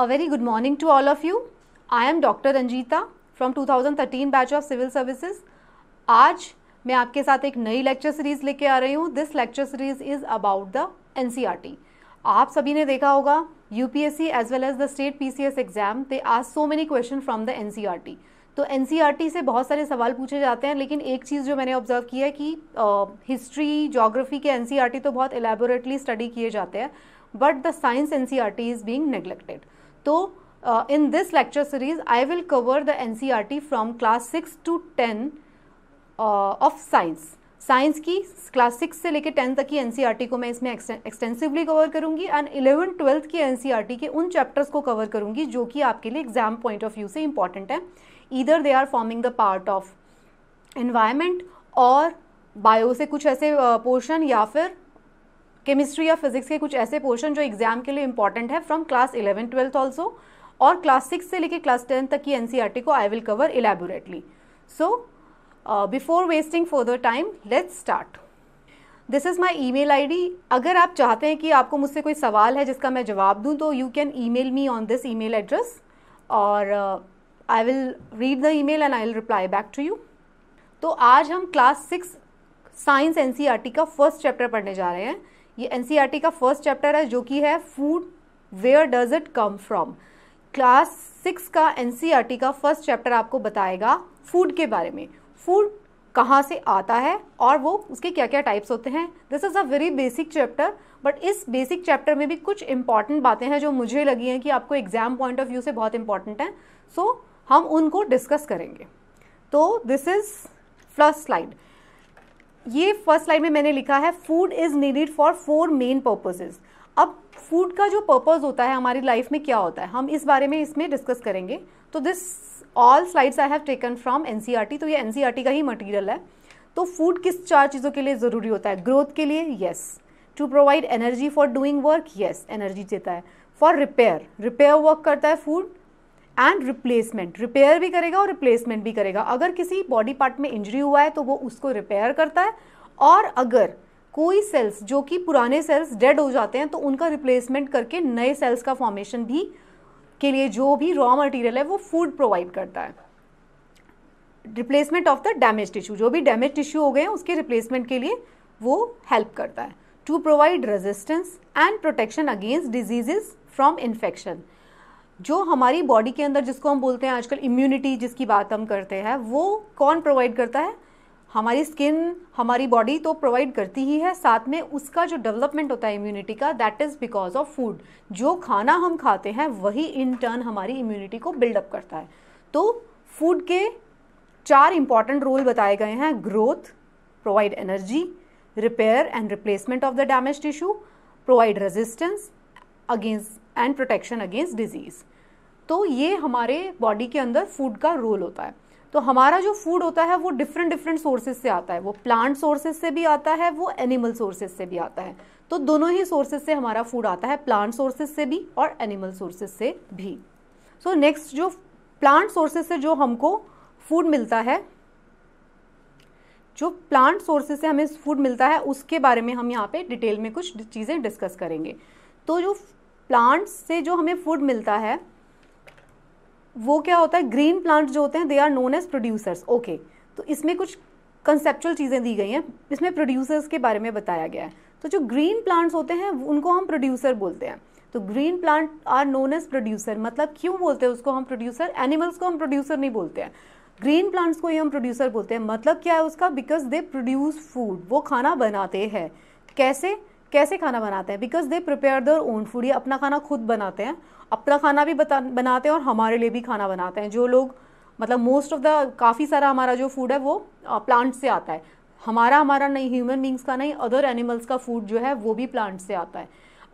A very good morning to all of you. I am Dr. Ranjita from 2013 batch of civil services आज मैं आपके साथ एक नई लेक्चर सीरीज लेके आ रही हूँ this lecture series is about the N आप सभी ने देखा होगा U P S C as well as the state P C S exam they are so many question from the N तो एन सी आर टी से बहुत सारे सवाल पूछे जाते हैं लेकिन एक चीज़ जो मैंने ऑब्जर्व किया है कि हिस्ट्री uh, जोग्राफी के एन सी आर टी तो बहुत एलेबोरेटली स्टडी किए जाते हैं but the science N C R T is being neglected तो in this lecture series I will cover the N C R T from class six to ten of science science की class six से लेकर tenth तक की N C R T को मैं इसमें extensively cover करूंगी एंड इलेवन ट्वेल्थ की एन सी आर टी के उन चैप्टर्स को कवर करूंगी जो कि आपके लिए एग्जाम पॉइंट ऑफ व्यू से इंपॉर्टेंट है either they are forming the part of environment और बायो से कुछ ऐसे पोर्शन uh, या फिर केमिस्ट्री या फिजिक्स के कुछ ऐसे पोर्शन जो एग्जाम के लिए इंपॉर्टेंट है from class eleven twelfth also और क्लास सिक्स से लेकर क्लास टेन तक की एनसीईआरटी e को I will cover elaborately so before wasting further time let's start this is my email I D अगर आप चाहते हैं कि आपको मुझसे कोई सवाल है जिसका मैं जवाब दूँ तो you can email me on this email address और I will read the email and I will reply back to you तो आज हम class six science N C R T का फर्स्ट चैप्टर पढ़ने जा रहे हैं ये एन e का फर्स्ट चैप्टर है जो कि है food where does it come from class six का एन e का फर्स्ट चैप्टर आपको बताएगा फूड के बारे में फूड कहाँ से आता है और वो उसके क्या क्या टाइप्स होते हैं this is a very basic chapter but इस बेसिक चैप्टर में भी कुछ इंपॉर्टेंट बातें हैं जो मुझे लगी हैं कि आपको एग्जाम पॉइंट ऑफ व्यू से बहुत इंपॉर्टेंट हैं सो so, हम उनको डिस्कस करेंगे तो दिस इज़ फर्स्ट स्लाइड ये फर्स्ट लाइन में मैंने लिखा है food is needed for four main purposes अब फूड का जो पर्पज़ होता है हमारी लाइफ में क्या होता है हम इस बारे में इसमें डिस्कस करेंगे तो this all slides I have taken from N तो ये एन e का ही मटेरियल है तो फूड किस चार चीज़ों के लिए ज़रूरी होता है ग्रोथ के लिए yes to provide energy for doing work yes energy देता है फॉर रिपेयर रिपेयर वर्क करता है फूड एंड रिप्लेसमेंट रिपेयर भी करेगा और रिप्लेसमेंट भी करेगा अगर किसी बॉडी पार्ट में इंजरी हुआ है तो वो उसको रिपेयर करता है और अगर कोई सेल्स जो कि पुराने सेल्स डेड हो जाते हैं तो उनका रिप्लेसमेंट करके नए सेल्स का फॉर्मेशन भी के लिए जो भी रॉ मटेरियल है वो फूड प्रोवाइड करता है replacement of the damage tissue जो भी डैमेज टिश्यू हो गए हैं उसके रिप्लेसमेंट के लिए वो हेल्प करता है to provide resistance and protection against diseases from infection जो हमारी बॉडी के अंदर जिसको हम बोलते हैं आजकल इम्यूनिटी जिसकी बात हम करते हैं वो कौन प्रोवाइड करता है हमारी स्किन हमारी बॉडी तो प्रोवाइड करती ही है साथ में उसका जो डेवलपमेंट होता है इम्यूनिटी का that is because of food जो खाना हम खाते हैं वही इन टर्न हमारी इम्यूनिटी को बिल्डअप करता है तो फूड के चार इंपॉर्टेंट रोल बताए गए हैं growth provide energy repair and replacement of the damage tissue provide resistance against and protection against disease तो ये हमारे बॉडी के अंदर फूड का रोल होता है तो हमारा जो फूड होता है वो डिफरेंट डिफरेंट सोर्सेज से आता है वो प्लांट सोर्सेज से भी आता है वो एनिमल सोर्सेज से भी आता है तो दोनों ही सोर्सेज से हमारा फूड आता है प्लांट सोर्सेज से भी और एनिमल सोर्सेज से भी सो so, नेक्स्ट जो प्लांट सोर्सेज से जो हमको फूड मिलता है जो प्लांट सोर्सेज से हमें फूड मिलता है उसके बारे में हम यहाँ पे डिटेल में कुछ चीज़ें डिस्कस करेंगे तो जो प्लांट्स से जो हमें फूड मिलता है वो क्या होता है ग्रीन प्लांट जो होते हैं they are known as producers okay तो इसमें कुछ कंसेप्चुअल चीज़ें दी गई हैं इसमें प्रोड्यूसर्स के बारे में बताया गया है तो जो ग्रीन प्लांट्स होते हैं उनको हम प्रोड्यूसर बोलते हैं तो green plant are known as producer मतलब क्यों बोलते हैं उसको हम प्रोड्यूसर एनिमल्स को हम प्रोड्यूसर नहीं बोलते हैं ग्रीन प्लांट्स को ही हम प्रोड्यूसर बोलते हैं मतलब क्या है उसका बिकॉज दे प्रोड्यूस फूड वो खाना बनाते हैं कैसे कैसे खाना बनाते हैं because they prepare their own food ये अपना खाना खुद बनाते हैं अपना खाना भी बता बनाते हैं और हमारे लिए भी खाना बनाते हैं जो लोग मतलब मोस्ट ऑफ द काफ़ी सारा हमारा जो फूड है वो प्लांट से आता है हमारा हमारा नहीं ह्यूमन बींग्स का नहीं अदर एनिमल्स का फूड जो है वो भी प्लांट से आता है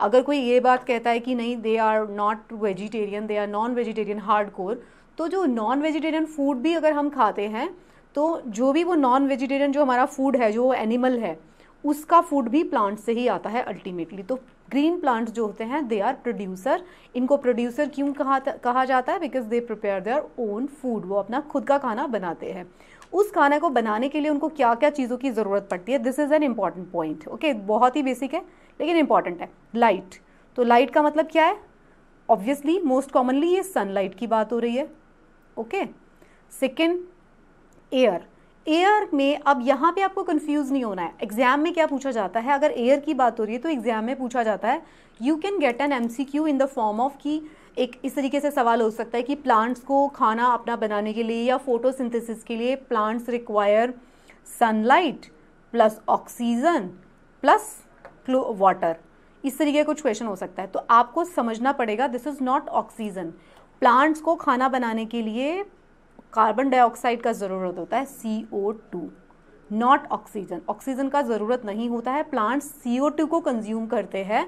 अगर कोई ये बात कहता है कि नहीं they are not vegetarian they are non vegetarian hard core तो जो नॉन वेजिटेरियन फूड भी अगर हम खाते हैं तो जो भी वो नॉन वेजिटेरियन जो हमारा फूड है जो एनिमल है उसका फूड भी प्लांट से ही आता है अल्टीमेटली तो ग्रीन प्लांट्स जो होते हैं दे आर प्रोड्यूसर इनको प्रोड्यूसर क्यों कहा कहा जाता है because they prepare their own food वो अपना खुद का खाना बनाते हैं उस खाने को बनाने के लिए उनको क्या क्या चीज़ों की ज़रूरत पड़ती है this is an important point okay बहुत ही बेसिक है लेकिन इम्पॉर्टेंट है लाइट तो लाइट का मतलब क्या है ऑब्वियसली मोस्ट कॉमनली ये सनलाइट की बात हो रही है ओके सेकेंड एयर एयर में अब यहाँ पे आपको कंफ्यूज नहीं होना है एग्जाम में क्या पूछा जाता है अगर एयर की बात हो रही है तो एग्जाम में पूछा जाता है you can get an M C Q in the form of की एक इस तरीके से सवाल हो सकता है कि प्लांट्स को खाना अपना बनाने के लिए या फोटोसिंथेसिस के लिए plants require sunlight plus oxygen plus water इस तरीके कुछ क्वेश्चन हो सकता है तो आपको समझना पड़ेगा this is not oxygen plants को खाना बनाने के लिए कार्बन डाइऑक्साइड का ज़रूरत होता है C O two not oxygen oxygen का ज़रूरत नहीं होता है प्लांट्स सी ओ टू को कंज्यूम करते हैं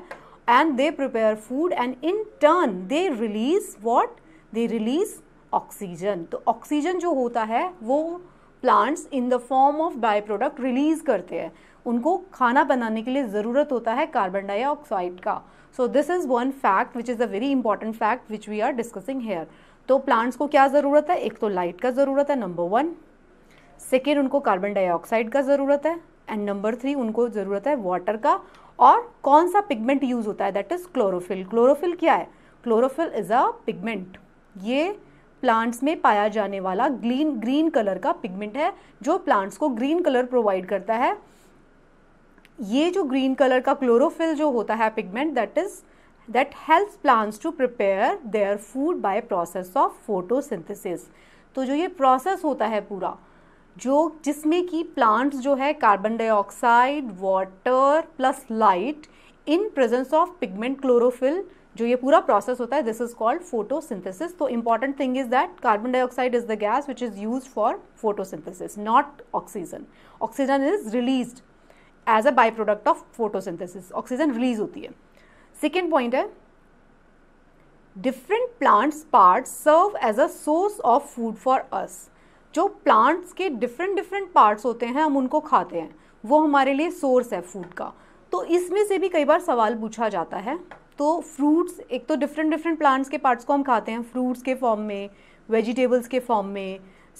and they prepare food and in turn they release what they release oxygen तो ऑक्सीजन जो होता है वो plants in the form of by product release करते हैं उनको खाना बनाने के लिए ज़रूरत होता है कार्बन डाइऑक्साइड का so this is one fact which is a very important fact which we are discussing here तो प्लांट्स को क्या ज़रूरत है एक तो लाइट का ज़रूरत है नंबर वन सेकेंड उनको कार्बन डाइऑक्साइड का ज़रूरत है एंड नंबर थ्री उनको ज़रूरत है वाटर का और कौन सा पिगमेंट यूज़ होता है दैट इज़ क्लोरोफिल क्लोरोफिल क्या है क्लोरोफिल इज़ अ पिगमेंट ये प्लांट्स में पाया जाने वाला ग्रीन ग्रीन कलर का पिगमेंट है जो प्लांट्स को ग्रीन कलर प्रोवाइड करता है ये जो ग्रीन कलर का क्लोरोफिल जो होता है pigment that is that helps plants to prepare their food by process of photosynthesis तो जो ये प्रोसेस होता है पूरा जो जिसमें कि प्लांट्स जो है carbon dioxide water plus light in presence of pigment chlorophyll जो ये पूरा प्रोसेस होता है दिस इज कॉल्ड फोटोसिंथेसिस तो important thing is that carbon dioxide is the gas which is use for photosynthesis not oxygen oxygen is release as a by product of photosynthesis oxygen release होती है second point है different plants part serve as a source of food for us जो plants के different different parts होते हैं हम उनको खाते हैं वो हमारे लिए सोर्स है फूड का तो इसमें से भी कई बार सवाल पूछा जाता है तो फ्रूट्स एक तो डिफरेंट डिफरेंट प्लांट्स के पार्ट्स को हम खाते हैं फ्रूट्स के फॉर्म में वेजिटेबल्स के फॉर्म में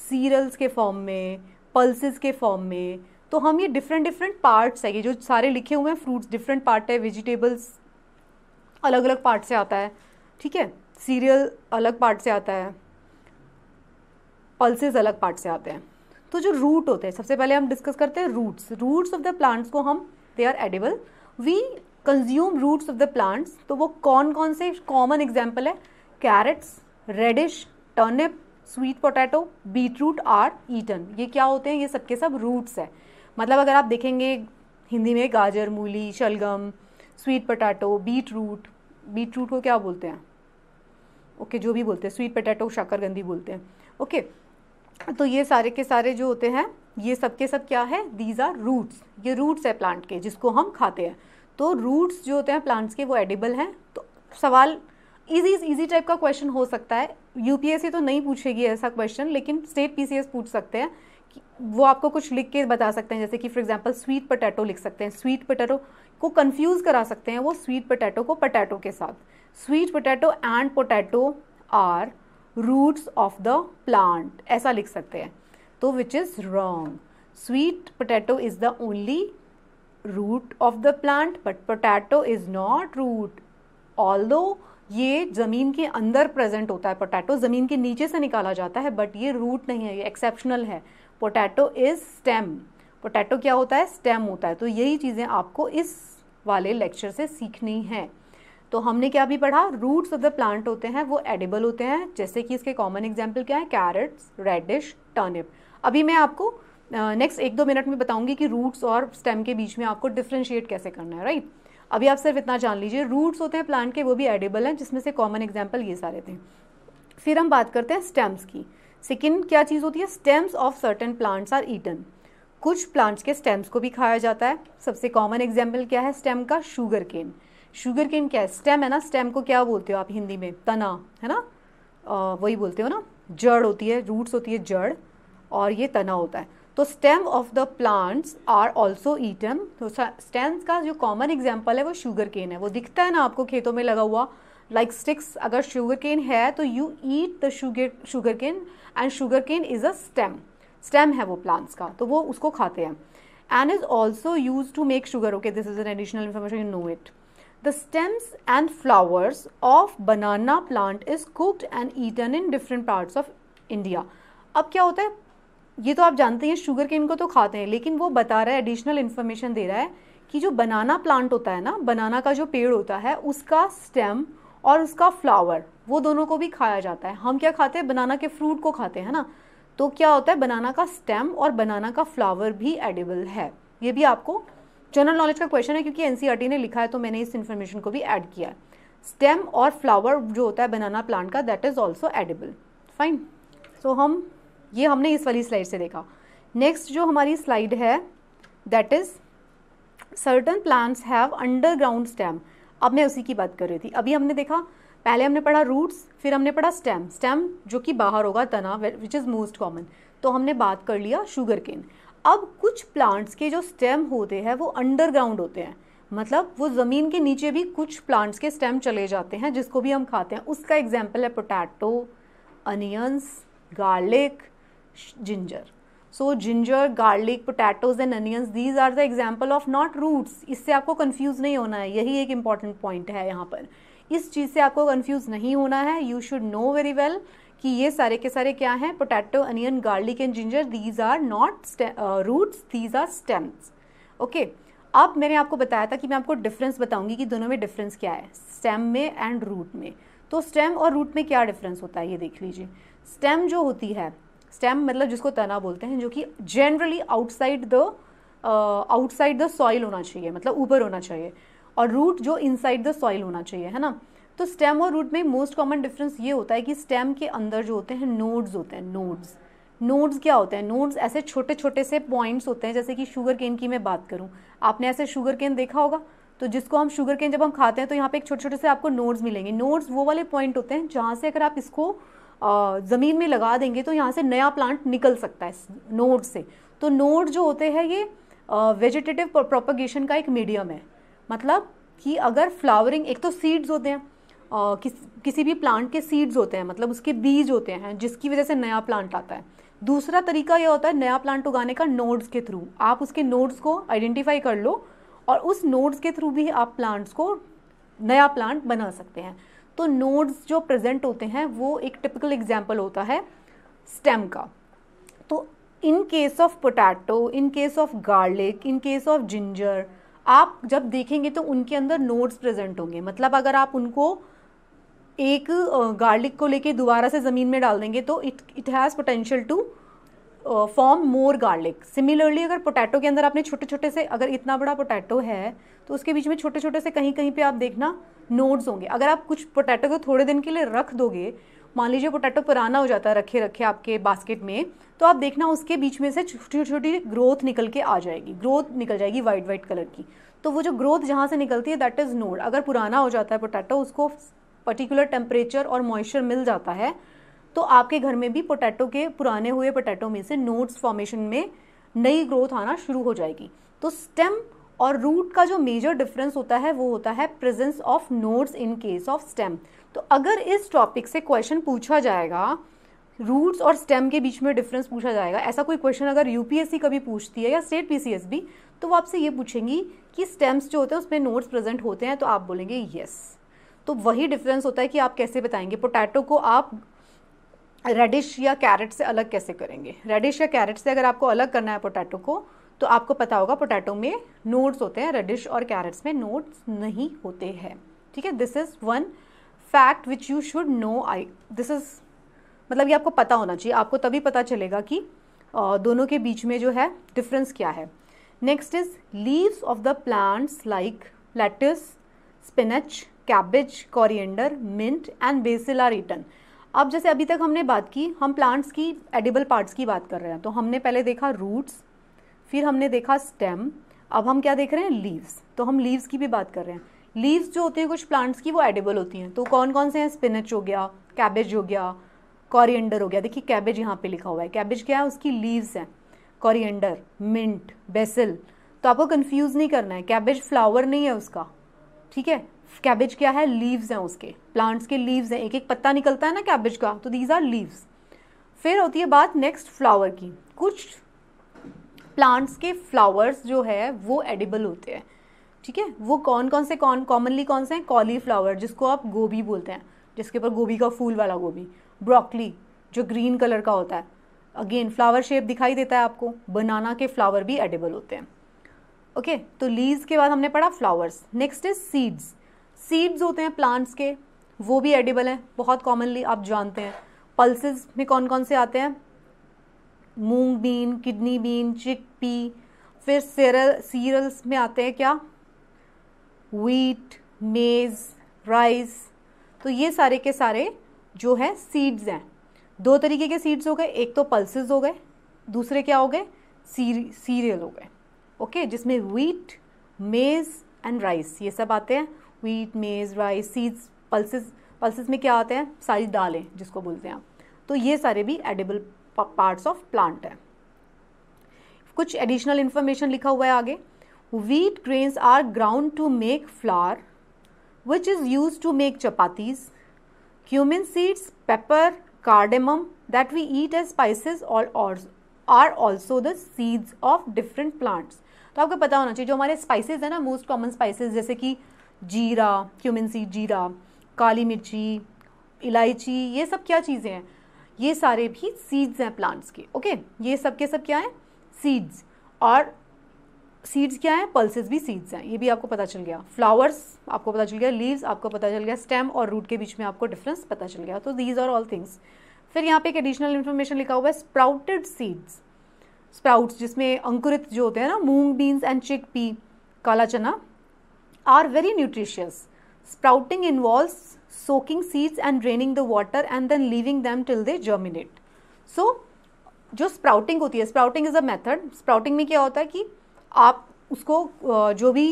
सीरियल्स के फॉर्म में पल्सेस के फॉर्म में तो हम ये डिफरेंट डिफरेंट पार्ट्स है ये जो सारे लिखे हुए हैं फ्रूट्स डिफरेंट पार्ट है वेजिटेबल्स अलग अलग पार्ट से आता है ठीक है सीरियल अलग पार्ट से आता है पल्सेज अलग पार्ट से आते हैं तो जो रूट होते हैं सबसे पहले हम डिस्कस करते हैं roots roots of the plants को हम they are edible we consume roots of the plants तो वो कौन कौन से कॉमन एग्जाम्पल है carrots radish turnip sweet potato beet root are eaten ये क्या होते हैं ये सबके सब रूट्स है मतलब अगर आप देखेंगे हिंदी में गाजर मूली शलगम sweet potato beet root beet root को क्या बोलते हैं ओके okay, जो भी बोलते हैं स्वीट पटाटो शकरगंदी बोलते हैं ओके okay, तो ये सारे के सारे जो होते हैं ये सब के सब क्या है दीज आर रूट्स ये रूट्स है प्लांट के जिसको हम खाते हैं तो रूट्स जो होते हैं प्लांट्स के वो एडिबल हैं तो सवाल इजी इजी टाइप का क्वेश्चन हो सकता है यूपीएससी तो नहीं पूछेगी ऐसा क्वेश्चन लेकिन स्टेट पीसीएस पूछ सकते हैं वो आपको कुछ लिख के बता सकते हैं जैसे कि फॉर एग्जांपल स्वीट पोटैटो लिख सकते हैं स्वीट पोटैटो को कंफ्यूज करा सकते हैं वो स्वीट पोटैटो को पोटैटो के साथ sweet potato and potato are roots of the plant ऐसा लिख सकते हैं तो which is wrong sweet potato is the only root of the plant but potato is not root although ये ज़मीन के अंदर प्रेजेंट होता है पोटैटो ज़मीन के नीचे से निकाला जाता है बट ये रूट नहीं है ये एक्सेप्शनल है पोटैटो इज़ स्टेम पोटैटो क्या होता है स्टेम होता है तो यही चीज़ें आपको इस वाले लेक्चर से सीखनी है तो हमने क्या भी पढ़ा रूट्स ऑफ द प्लांट होते हैं वो एडिबल होते हैं जैसे कि इसके कॉमन एग्जाम्पल क्या है कैरेट्स रेडिश टर्निप अभी मैं आपको नेक्स्ट uh, एक दो मिनट में बताऊंगी कि रूट्स और स्टेम के बीच में आपको डिफ्रेंशिएट कैसे करना है राइट right? अभी आप सिर्फ इतना जान लीजिए रूट्स होते हैं प्लांट के वो भी एडिबल हैं जिसमें से कॉमन एग्जाम्पल ये सारे थे फिर हम बात करते हैं स्टेम्स की सेकेंड क्या चीज़ होती है stems of certain plants are eaten कुछ प्लांट्स के स्टेम्स को भी खाया जाता है सबसे कॉमन एग्जाम्पल क्या है स्टेम का शुगर केन शुगर केन क्या है स्टेम है ना स्टेम को क्या बोलते हो आप हिंदी में तना है ना वही बोलते हो ना जड़ होती है रूट्स होती है जड़ और ये तना होता है तो stem of the plants are also eaten तो स्टेम का जो कॉमन एग्जाम्पल है वो शुगर केन है वो दिखता है ना आपको खेतों में लगा हुआ लाइक like स्टिक्स अगर शुगर केन है तो you eat the sugar sugar cane and sugar cane is a stem stem है वो प्लांट्स का तो वो उसको खाते हैं and is also use to make sugar okay this is an additional information you know it the stems and flowers of banana plant is cooked and eaten in different parts of India अब क्या होता है ये तो आप जानते हैं sugar के इनको तो खाते हैं लेकिन वो बता रहा है एडिशनल इन्फॉर्मेशन दे रहा है कि जो बनाना प्लांट होता है ना बनाना का जो पेड़ होता है उसका स्टेम और उसका फ्लावर वो दोनों को भी खाया जाता है हम क्या खाते हैं बनाना के फ्रूट को खाते हैं ना तो क्या होता है बनाना का स्टेम और बनाना का फ्लावर भी एडिबल है ये भी आपको जनरल नॉलेज का क्वेश्चन है क्योंकि एनसीईआरटी e ने लिखा है तो मैंने इस इन्फॉर्मेशन को भी ऐड किया है स्टेम और फ्लावर जो होता है बनाना प्लांट का that is also edible fine so हम ये हमने इस वाली स्लाइड से देखा नेक्स्ट जो हमारी स्लाइड है that is certain plants have underground stem अब मैं उसी की बात कर रही थी अभी हमने देखा पहले हमने पढ़ा रूट्स फिर हमने पढ़ा स्टेम स्टेम जो कि बाहर होगा तना विच इज़ मोस्ट कॉमन तो हमने बात कर लिया शुगर केन अब कुछ प्लांट्स के जो स्टेम होते हैं वो अंडरग्राउंड होते हैं मतलब वो ज़मीन के नीचे भी कुछ प्लांट्स के स्टेम चले जाते हैं जिसको भी हम खाते हैं उसका एग्जाम्पल है potato onions garlic ginger so ginger garlic potatoes and onions these are the example of not roots इससे आपको कन्फ्यूज़ नहीं होना है यही एक इम्पॉर्टेंट पॉइंट है यहाँ पर इस चीज़ से आपको कंफ्यूज नहीं होना है you should know very well कि ये सारे के सारे क्या हैं potato onion garlic and ginger these are not roots these are stems okay अब मैंने आपको बताया था कि मैं आपको डिफरेंस बताऊंगी कि दोनों में डिफरेंस क्या है स्टेम में एंड रूट में तो स्टेम और रूट में क्या डिफरेंस होता है ये देख लीजिए स्टेम जो होती है स्टेम मतलब जिसको तना बोलते हैं जो कि generally outside the outside the soil होना चाहिए मतलब ऊपर होना चाहिए और रूट जो इनसाइड द सॉइल होना चाहिए है ना तो स्टेम और रूट में मोस्ट कॉमन डिफरेंस ये होता है कि स्टेम के अंदर जो होते हैं नोड्स होते हैं नोड्स नोड्स क्या होते हैं नोड्स ऐसे छोटे छोटे से पॉइंट्स होते हैं जैसे कि शुगर केन की मैं बात करूँ आपने ऐसे शुगर केन देखा होगा तो जिसको हम शुगर केन जब हम खाते हैं तो यहाँ पे एक छोटे छोटे से आपको नोड्स मिलेंगे नोड्स वो वाले पॉइंट होते हैं जहाँ से अगर आप इसको ज़मीन में लगा देंगे तो यहाँ से नया प्लांट निकल सकता है नोड से तो नोड जो होते हैं ये वेजिटेटिव प्रोपगेशन का एक मीडियम है मतलब कि अगर फ्लावरिंग एक तो सीड्स होते हैं आ, किस किसी भी प्लांट के सीड्स होते हैं मतलब उसके बीज होते हैं जिसकी वजह से नया प्लांट आता है दूसरा तरीका यह होता है नया प्लांट उगाने का नोड्स के थ्रू आप उसके नोड्स को आइडेंटिफाई कर लो और उस नोड्स के थ्रू भी आप प्लांट्स को नया प्लांट बना सकते हैं तो नोड्स जो प्रेजेंट होते हैं वो एक टिपिकल एग्जाम्पल होता है स्टेम का तो in case of potato in case of garlic in case of ginger आप जब देखेंगे तो उनके अंदर नोड्स प्रेजेंट होंगे मतलब अगर आप उनको एक गार्लिक को लेके दोबारा से ज़मीन में डाल देंगे तो it it has potential to form more garlic similarly अगर पोटैटो के अंदर आपने छोटे छोटे से अगर इतना बड़ा पोटैटो है तो उसके बीच में छोटे छोटे से कहीं कहीं पे आप देखना नोड्स होंगे अगर आप कुछ पोटैटो को थोड़े दिन के लिए रख दोगे मान लीजिए पोटैटो पुराना हो जाता है रखे रखे आपके बास्केट में तो आप देखना उसके बीच में से छोटी छोटी ग्रोथ निकल के आ जाएगी ग्रोथ निकल जाएगी वाइट वाइट कलर की तो वो जो ग्रोथ जहाँ से निकलती है दैट इज़ नोड अगर पुराना हो जाता है पोटैटो उसको पर्टिकुलर टेम्परेचर और मॉइस्चर मिल जाता है तो आपके घर में भी पोटैटो के पुराने हुए पोटैटो में से नोड्स फॉर्मेशन में नई ग्रोथ आना शुरू हो जाएगी तो स्टेम और रूट का जो मेजर डिफरेंस होता है वो होता है presence of nodes in case of stem तो अगर इस टॉपिक से क्वेश्चन पूछा जाएगा रूट्स और स्टेम के बीच में डिफरेंस पूछा जाएगा ऐसा कोई क्वेश्चन अगर यूपीएससी कभी पूछती है या स्टेट पीसीएसबी भी तो वो आपसे ये पूछेंगी कि स्टेम्स जो होते हैं उसमें नोट्स प्रेजेंट होते हैं तो आप बोलेंगे येस तो वही डिफरेंस होता है कि आप कैसे बताएंगे पोटैटो को आप रेडिश या कैरेट से अलग कैसे करेंगे रेडिश या कैरेट से अगर आपको अलग करना है पोटैटो को तो आपको पता होगा पोटैटो में नोड्स होते हैं रेडिश और कैरेट्स में नोड्स नहीं होते हैं ठीक है this is one fact which you should know I this is मतलब ये आपको पता होना चाहिए आपको तभी पता चलेगा कि दोनों के बीच में जो है डिफरेंस क्या है next is leaves of the plants like lettuce spinach cabbage coriander mint and basil are eaten अब जैसे अभी तक हमने बात की हम प्लांट्स की एडिबल पार्ट्स की बात कर रहे हैं तो हमने पहले देखा रूट्स फिर हमने देखा स्टेम अब हम क्या देख रहे हैं लीव्स तो हम लीव्स की भी बात कर रहे हैं लीव्स जो होती हैं कुछ प्लांट्स की वो एडिबल होती हैं तो कौन कौन से हैं स्पिनच हो गया कैबेज हो गया कॉरियंडर हो गया देखिए कैबेज यहाँ पे लिखा हुआ है कैबेज क्या है उसकी लीव्स हैं कॉरियंडर मिंट बेसिल तो आपको कंफ्यूज नहीं करना है कैबेज फ्लावर नहीं है उसका ठीक है कैबेज क्या है लीव्स हैं उसके प्लांट्स के लीव्स हैं एक एक पत्ता निकलता है ना कैबेज का तो दीज आर लीव्स फिर होती है बात नेक्स्ट फ्लावर की कुछ प्लांट्स के फ्लावर्स जो है वो एडिबल होते हैं ठीक है वो कौन कौन से कौन कॉमनली कौन से हैं कॉली फ्लावर जिसको आप गोभी बोलते हैं जिसके ऊपर गोभी का फूल वाला गोभी ब्रोकली जो ग्रीन कलर का होता है अगेन फ्लावर शेप दिखाई देता है आपको बनाना के फ्लावर भी एडिबल होते हैं ओके okay, तो लीव्स के बाद हमने पढ़ा flowers next is seeds seeds होते हैं प्लांट्स के वो भी एडिबल हैं बहुत कॉमनली आप जानते हैं पल्सेस में कौन कौन से आते हैं moong bean kidney bean chickpea फिर सीरल सीरल्स में आते हैं क्या वीट मेज़ राइस तो ये सारे के सारे जो है सीड्स हैं दो तरीके के सीड्स हो गए एक तो पल्सेस हो गए दूसरे क्या हो गए सीरियल हो गए ओके जिसमें वीट मेज़ एंड राइस ये सब आते हैं वीट मेज़ राइस सीड्स पल्सेस पल्सेस में क्या आते हैं सारी दालें जिसको बोलते हैं आप तो ये सारे भी एडेबल पार्ट्स ऑफ प्लांट है कुछ एडिशनल इंफॉर्मेशन लिखा हुआ है आगे wheat grains are ground to make flour which is use to make chapatis cumin seeds pepper cardamom that we eat as spices are also the seeds of different plants तो आपको पता होना चाहिए जो हमारे स्पाइसेज है ना मोस्ट कॉमन स्पाइसेज जैसे कि जीरा क्यूमिन सीड जीरा काली मिर्ची इलायची ये सब क्या चीज़ें हैं ये सारे भी सीड्स हैं प्लांट्स के ओके ये सब के सब क्या है सीड्स और सीड्स क्या हैं पल्सेस भी सीड्स हैं ये भी आपको पता चल गया फ्लावर्स आपको पता चल गया लीव्स आपको पता चल गया स्टेम और रूट के बीच में आपको डिफरेंस पता चल गया तो दीज आर ऑल थिंग्स फिर यहाँ पे एक एडिशनल इन्फॉर्मेशन लिखा हुआ है स्प्राउटेड सीड्स स्प्राउट्स जिसमें अंकुरित जो होते हैं ना moong beans and chickpea kala chana are very nutritious sprouting involve soaking seeds and draining the water and then leaving them till they germinate so जो स्प्राउटिंग होती है sprouting is a method sprouting में क्या होता है कि आप उसको जो भी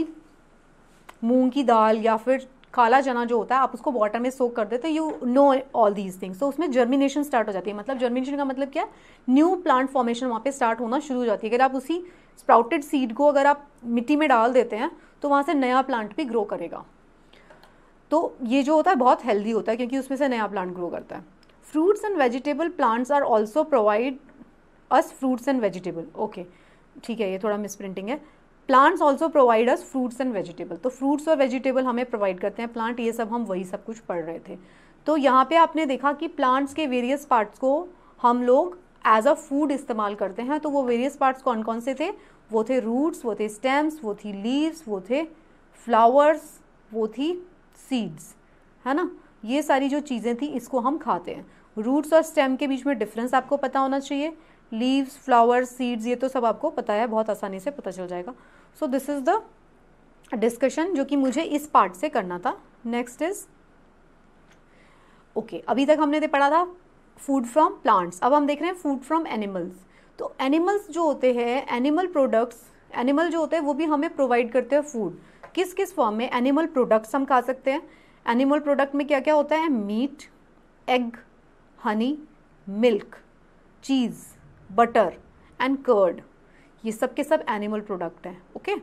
मूंग की दाल या फिर काला चना जो होता है आप उसको वाटर में सोक कर देते you know all these things तो उसमें जर्मिनेशन स्टार्ट हो जाती है मतलब जर्मिनेशन का मतलब क्या है न्यू प्लांट फॉर्मेशन वहाँ पे स्टार्ट होना शुरू हो जाती है अगर आप उसी स्प्राउटेड सीड को अगर आप मिट्टी में डाल देते हैं तो वहाँ से नया प्लांट भी ग्रो करेगा तो ये जो होता है बहुत हेल्दी होता है क्योंकि उसमें से नया प्लांट ग्रो करता है fruits and vegetable plants are also provide us fruits and vegetable okay ठीक है ये थोड़ा मिस प्रिंटिंग है plants also provide us fruits and vegetable तो फ्रूट्स और वेजिटेबल हमें प्रोवाइड करते हैं प्लांट ये सब हम वही सब कुछ पढ़ रहे थे तो यहाँ पे आपने देखा कि प्लांट्स के वेरियस पार्ट्स को हम लोग एज अ फूड इस्तेमाल करते हैं तो वो वेरियस पार्ट्स कौन कौन से थे वो थे रूट्स वो थे स्टेम्स वो थी लीव्स वो थे फ्लावर्स वो थी सीड्स है ना ये सारी जो चीज़ें थी इसको हम खाते हैं रूट्स और स्टेम के बीच में डिफरेंस आपको पता होना चाहिए लीव्स फ्लावर्स सीड्स ये तो सब आपको पता है बहुत आसानी से पता चल जाएगा so this is the discussion जो कि मुझे इस पार्ट से करना था नेक्स्ट इज ओके अभी तक हमने पढ़ा था फूड फ्रॉम प्लांट्स अब हम देख रहे हैं फूड फ्रॉम एनिमल्स तो एनिमल्स जो होते हैं एनिमल प्रोडक्ट्स एनिमल जो होते हैं वो भी हमें प्रोवाइड करते हैं फूड किस किस फॉर्म में एनिमल प्रोडक्ट्स हम खा सकते हैं एनिमल प्रोडक्ट में क्या क्या होता है meat egg honey milk cheese butter and curd ये सब के सब एनिमल प्रोडक्ट हैं ओके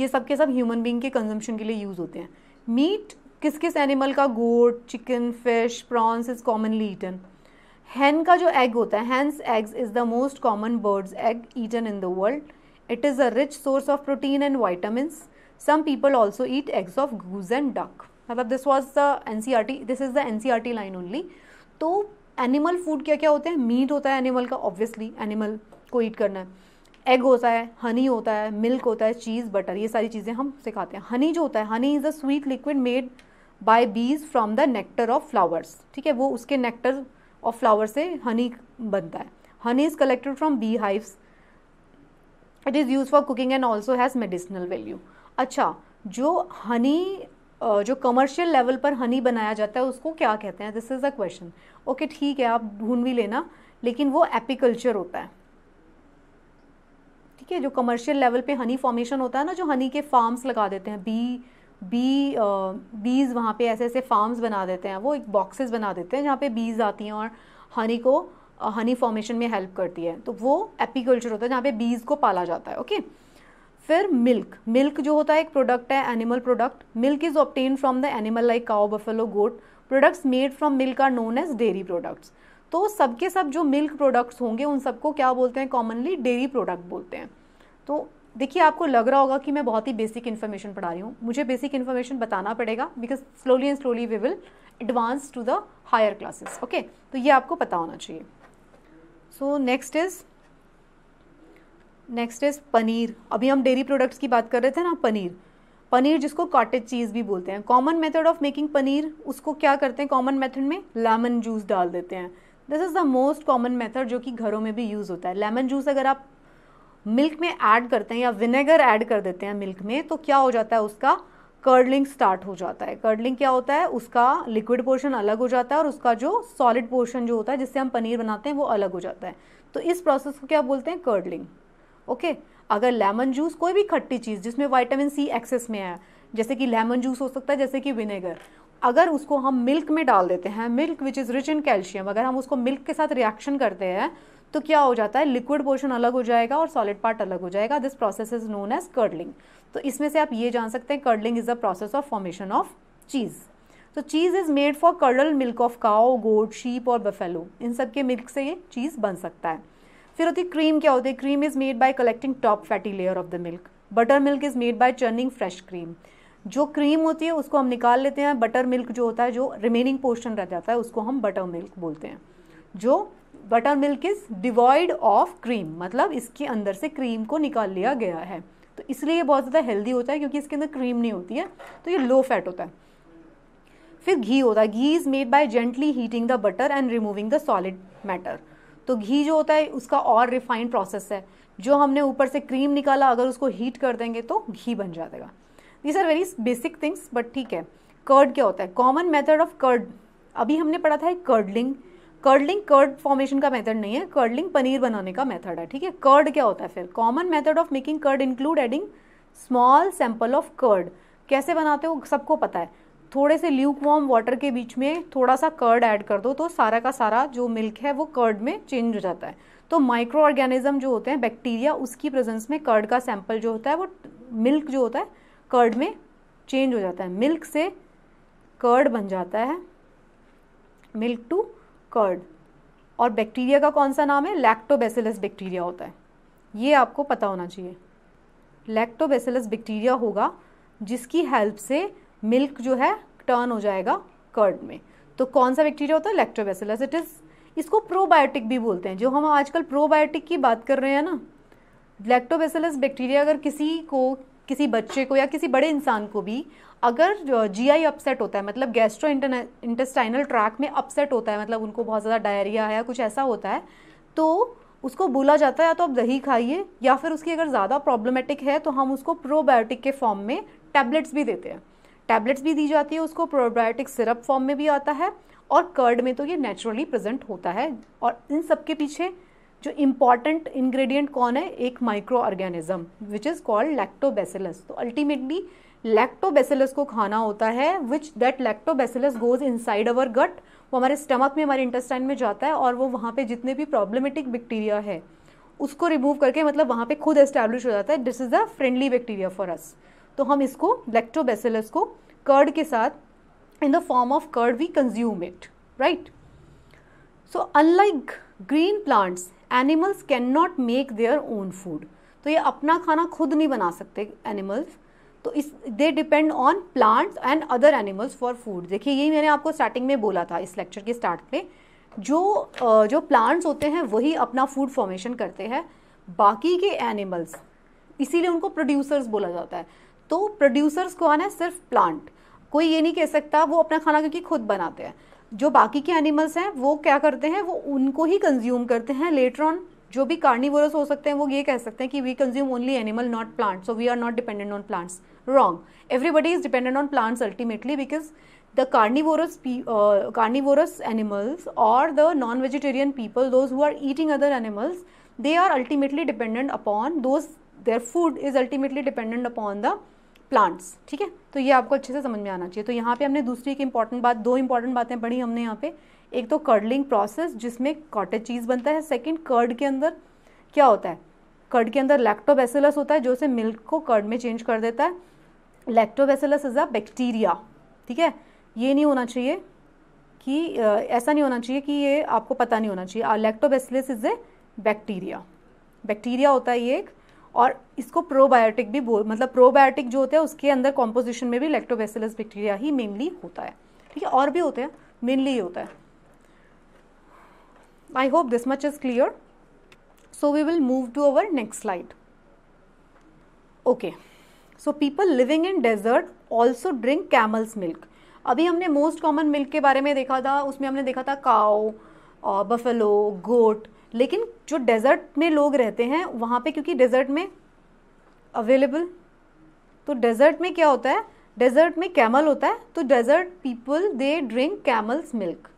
ये सब के सब ह्यूमन बींग के कंजम्पशन के लिए यूज़ होते हैं मीट किस किस एनिमल का goat chicken fish prawns is commonly eaten hen का जो एग होता है hens eggs is the most common birds egg eaten in the world it is a rich source of protein and vitamins some people also eat eggs of goose and duck मतलब this was the N C R T this is the N C R T line only तो animal food क्या क्या होते हैं meet होता है animal का obviously animal को ईट करना है एग होता है हनी होता है मिल्क होता है चीज़ बटर ये सारी चीज़ें हम सिखाते हैं हनी जो होता है honey is a sweet liquid made by bees from the nectar of flowers ठीक है वो उसके नेक्टर ऑफ फ्लावर से हनी बनता है honey is collected from bee hives it is use for cooking and also has medicinal value अच्छा जो हनी जो कमर्शियल लेवल पर हनी बनाया जाता है उसको क्या कहते हैं this is a question okay ठीक है आप ढूंढ भी लेना लेकिन वो एपिकल्चर होता है ठीक है जो कमर्शियल लेवल पे हनी फॉर्मेशन होता है ना जो हनी के फार्म्स लगा देते हैं बी बी बीज वहाँ पे ऐसे ऐसे फार्म्स बना देते हैं वो एक बॉक्सेस बना देते हैं जहाँ पे बीज आती हैं और हनी को हनी फॉर्मेशन में हेल्प करती है तो वो एपिकल्चर होता है जहाँ पे बीज को पाला जाता है ओके okay? फिर मिल्क मिल्क जो होता है एक प्रोडक्ट है animal product milk is obtained from the animal like cow buffalo goat products made from milk are known as dairy products तो सबके सब जो मिल्क प्रोडक्ट्स होंगे उन सबको क्या बोलते हैं कॉमनली डेयरी प्रोडक्ट बोलते हैं तो देखिए आपको लग रहा होगा कि मैं बहुत ही बेसिक इन्फॉर्मेशन पढ़ा रही हूँ मुझे बेसिक इन्फॉर्मेशन बताना पड़ेगा because slowly and slowly we will advance to the higher classes okay तो ये आपको पता होना चाहिए so next is next is paneer अभी हम डेयरी प्रोडक्ट्स की बात कर रहे थे ना पनीर पनीर जिसको कॉटेज चीज़ भी बोलते हैं common method of making paneer उसको क्या करते हैं कॉमन मेथड में लेमन जूस डाल देते हैं this is the most common method जो कि घरों में भी यूज़ होता है लेमन जूस अगर आप मिल्क में ऐड करते हैं या विनेगर ऐड कर देते हैं मिल्क में तो क्या हो जाता है उसका कर्डलिंग स्टार्ट हो जाता है कर्डलिंग क्या होता है उसका लिक्विड पोर्शन अलग हो जाता है और उसका जो सॉलिड पोर्शन जो होता है जिससे हम पनीर बनाते हैं वो अलग हो जाता है तो इस प्रोसेस को क्या बोलते हैं कर्डलिंग ओके अगर लेमन जूस कोई भी खट्टी चीज़ जिसमें वाइटामिन सी एक्सेस में है जैसे कि लेमन जूस हो सकता है जैसे कि विनेगर अगर उसको हम मिल्क में डाल देते हैं milk which is rich in calcium अगर हम उसको मिल्क के साथ रिएक्शन करते हैं तो क्या हो जाता है लिक्विड पोर्शन अलग हो जाएगा और सॉलिड पार्ट अलग हो जाएगा this process is known as curdling तो इसमें से आप ये जान सकते हैं curdling is the process of formation of cheese तो cheese is made for curdle milk of cow goat sheep और बफेलो इन सब के मिल्क से ये चीज़ बन सकता है फिर होती क्रीम क्या होती है cream is made by collecting top fatty layer of the milk butter milk is made by churning fresh cream जो क्रीम होती है उसको हम निकाल लेते हैं बटर मिल्क जो होता है जो रिमेनिंग पोर्शन रह जाता है उसको हम बटर मिल्क बोलते हैं जो butter milk is devoid of cream मतलब इसके अंदर से क्रीम को निकाल लिया गया है तो इसलिए ये बहुत ज़्यादा हेल्दी होता है क्योंकि इसके अंदर क्रीम नहीं होती है तो ये लो फैट होता है फिर घी होता है ghee is made by gently heating the butter and removing the solid matter तो घी जो होता है उसका और रिफाइंड प्रोसेस है जो हमने ऊपर से क्रीम निकाला अगर उसको हीट कर देंगे तो घी बन जाएगा these are very basic things but ठीक है कर्ड क्या होता है कॉमन मेथड ऑफ कर्ड अभी हमने पढ़ा था कर्डलिंग कर्डलिंग कर्ड फॉर्मेशन का मेथड नहीं है कर्डलिंग पनीर बनाने का मेथड है ठीक है कर्ड क्या होता है फिर common method of making curd include adding small sample of curd कैसे बनाते हो सबको पता है थोड़े से ल्यूक वॉर्म वाटर के बीच में थोड़ा सा कर्ड ऐड कर दो तो सारा का सारा जो मिल्क है वो कर्ड में चेंज हो जाता है तो माइक्रो ऑर्गेनिज्म जो होते हैं बैक्टीरिया उसकी प्रेजेंस में कर्ड का सैंपल जो होता है वो मिल्क जो होता है कर्ड में चेंज हो जाता है मिल्क से कर्ड बन जाता है मिल्क टू कर्ड और बैक्टीरिया का कौन सा नाम है लैक्टोबेसिलस बैक्टीरिया होता है ये आपको पता होना चाहिए लैक्टोबेसिलस बैक्टीरिया होगा जिसकी हेल्प से मिल्क जो है टर्न हो जाएगा कर्ड में तो कौन सा बैक्टीरिया होता है लैक्टोबैसिलस इट इज़ इसको प्रोबायोटिक भी बोलते हैं जो हम आजकल प्रोबायोटिक की बात कर रहे हैं ना लैक्टोबैसिलस बैक्टीरिया अगर किसी को किसी बच्चे को या किसी बड़े इंसान को भी अगर जी आई अपसेट होता है मतलब गैस्ट्रो इंटेस्टाइनल ट्रैक में अपसेट होता है मतलब उनको बहुत ज़्यादा डायरिया है या कुछ ऐसा होता है तो उसको बोला जाता है या तो आप दही खाइए या फिर उसकी अगर ज़्यादा प्रॉब्लमेटिक है तो हम उसको प्रोबायोटिक के फॉर्म में टैबलेट्स भी देते हैं टैबलेट्स भी दी जाती है उसको प्रोबायोटिक सिरप फॉर्म में भी आता है और कर्ड में तो ये नेचुरली प्रेजेंट होता है और इन सब के पीछे जो इम्पॉर्टेंट इंग्रेडिएंट कौन है एक microorganism which is called lactobacillus तो अल्टीमेटली लैक्टोबेसिलस को खाना होता है which that lactobacillus goes inside our gut वो हमारे स्टमक में हमारे इंटेस्टाइन में जाता है और वो वहाँ पे जितने भी प्रॉब्लमेटिक बैक्टीरिया है उसको रिमूव करके मतलब वहाँ पे खुद एस्टैब्लिश हो जाता है this is a friendly bacteria for us तो हम इसको लेक्टोबेसिलस को कर्ड के साथ in the form of curd we consume it right so unlike green plants animals can not make their own food तो ये अपना खाना खुद नहीं बना सकते एनिमल्स तो इस they depend on plants and other animals for food देखिए यही मैंने आपको स्टार्टिंग में बोला था इस लेक्चर के स्टार्ट में जो जो प्लांट्स होते हैं वही अपना फूड फॉर्मेशन करते हैं बाकी के एनिमल्स इसीलिए उनको प्रोड्यूसर्स बोला जाता है तो प्रोड्यूसर्स को आना है सिर्फ प्लांट कोई ये नहीं कह सकता वो अपना खाना क्योंकि खुद बनाते हैं जो बाकी के एनिमल्स हैं वो क्या करते हैं वो उनको ही कंज्यूम करते हैं लेटर ऑन जो भी कार्निवोरस हो सकते हैं वो ये कह सकते हैं कि we consume only animal not plant so we are not dependent on plants wrong everybody is dependent on plants ultimately because the carnivorous carnivorous animals और the non vegetarian people those who are eating other animals they are ultimately dependent upon those their food is ultimately dependent upon the plants ठीक है तो ये आपको अच्छे से समझ में आना चाहिए तो यहाँ पे हमने दूसरी एक इंपॉर्टेंट बात दो इंपॉर्टेंट बातें पढ़ी हमने यहाँ पे एक तो कर्डलिंग प्रोसेस जिसमें कॉटेज चीज़ बनता है सेकेंड कर्ड के अंदर क्या होता है कर्ड के अंदर लैक्टोबेसिलस होता है जो उसे मिल्क को कर्ड में चेंज कर देता है लैक्टोबेसिलस इज़ अ बैक्टीरिया ठीक है ये नहीं होना चाहिए कि ऐसा नहीं होना चाहिए कि ये आपको पता नहीं होना चाहिए lactobacillus is a bacteria bacteria होता है ये एक और इसको प्रोबायोटिक भी बोल मतलब प्रोबायोटिक जो होता है उसके अंदर कॉम्पोजिशन में भी लेक्टोबेसिलस बैक्टीरिया ही मेनली होता है ठीक है और भी होते हैं मेनली होता है I hope this much is clear so we will move to our next slide okay so people living in desert also drink camels milk अभी हमने मोस्ट कॉमन मिल्क के बारे में देखा था उसमें हमने देखा था काओ बफेलो गोट लेकिन जो डेजर्ट में लोग रहते हैं वहाँ पे क्योंकि डेजर्ट में अवेलेबल तो डेजर्ट में क्या होता है डेजर्ट में कैमल होता है तो desert people they drink camels milk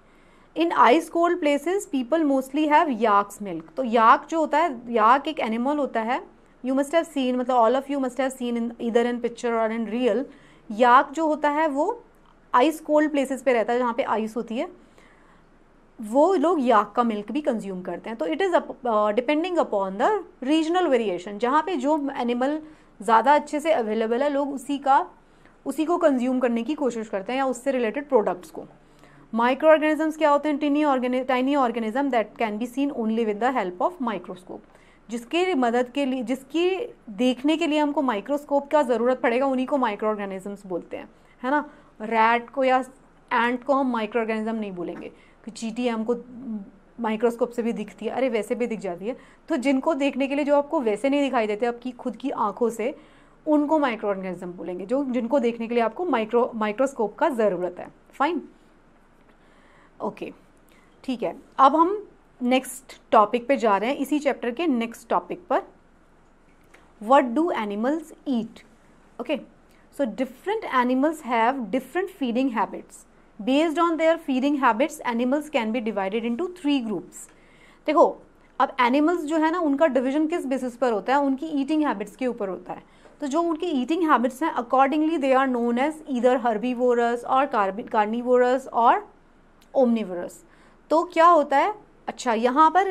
in ice cold places people mostly have yaks milk तो याक जो होता है याक एक एनिमल होता है यू मस्ट हैव सीन मतलब all of you must have seen in इधर इन पिक्चर और इन रियल याक जो होता है वो आइस कोल्ड प्लेसेस पे रहता है जहाँ पे आइस होती है वो लोग याक का मिल्क भी कंज्यूम करते हैं तो it is depending upon the regional variation जहाँ पे जो एनिमल ज़्यादा अच्छे से अवेलेबल है लोग उसी का उसी को कंज्यूम करने की कोशिश करते हैं या उससे रिलेटेड प्रोडक्ट्स को माइक्रो ऑर्गेनिजम्स क्या होते हैं tiny organ tiny organism that can be seen only with the help of microscope जिसके मदद के लिए जिसकी देखने के लिए हमको माइक्रोस्कोप का ज़रूरत पड़ेगा उन्हीं को माइक्रो ऑर्गेनिजम्स बोलते हैं है ना रैट को या एंट को हम माइक्रो ऑर्गेनिज्म नहीं बोलेंगे कि चीटी हमको माइक्रोस्कोप से भी दिखती है अरे वैसे भी दिख जाती है तो जिनको देखने के लिए जो आपको वैसे नहीं दिखाई देते आपकी खुद की आंखों से उनको माइक्रो ऑर्गेनिज्म बोलेंगे जो जिनको देखने के लिए आपको माइक्रो माइक्रोस्कोप का ज़रूरत है फाइन ओके ठीक है अब हम नेक्स्ट टॉपिक पे जा रहे हैं इसी चैप्टर के नेक्स्ट टॉपिक पर what do animals eat okay so different animals have different feeding habits based on their feeding habits animals can be divided into three groups देखो अब एनिमल्स जो है ना उनका डिविजन किस बेसिस पर होता है उनकी ईटिंग हैबिट्स के ऊपर होता है तो जो उनकी ईटिंग हैबिट्स हैं accordingly they are known as either herbivorous और कार्बी कार्निवोरस और ओमनीवोरस तो क्या होता है अच्छा यहाँ पर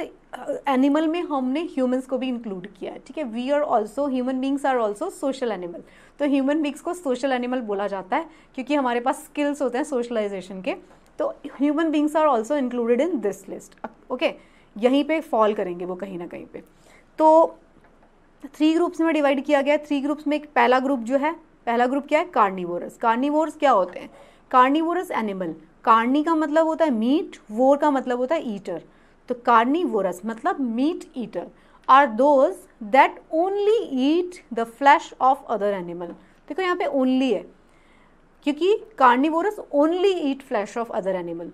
एनिमल में हमने ह्यूमंस को भी इंक्लूड किया है ठीक है we are also human beings are also social animal तो ह्यूमन बींग्स को सोशल एनिमल बोला जाता है क्योंकि हमारे पास स्किल्स होते हैं सोशलाइजेशन के तो human beings are also included in this list okay यहीं पे फॉल करेंगे वो कहीं ना कहीं पे तो थ्री ग्रुप्स में डिवाइड किया गया है थ्री ग्रुप्स में एक पहला ग्रुप जो है पहला ग्रुप क्या है कार्निवोरस कार्निवोरस क्या होते हैं कार्निवोरस एनिमल कार्नी का मतलब होता है मीट वोर का मतलब होता है ईटर तो कार्निवोरस मतलब meat eater are those that only eat the flesh of other animal देखो यहाँ पे ओनली है क्योंकि carnivorous only eat flesh of other animal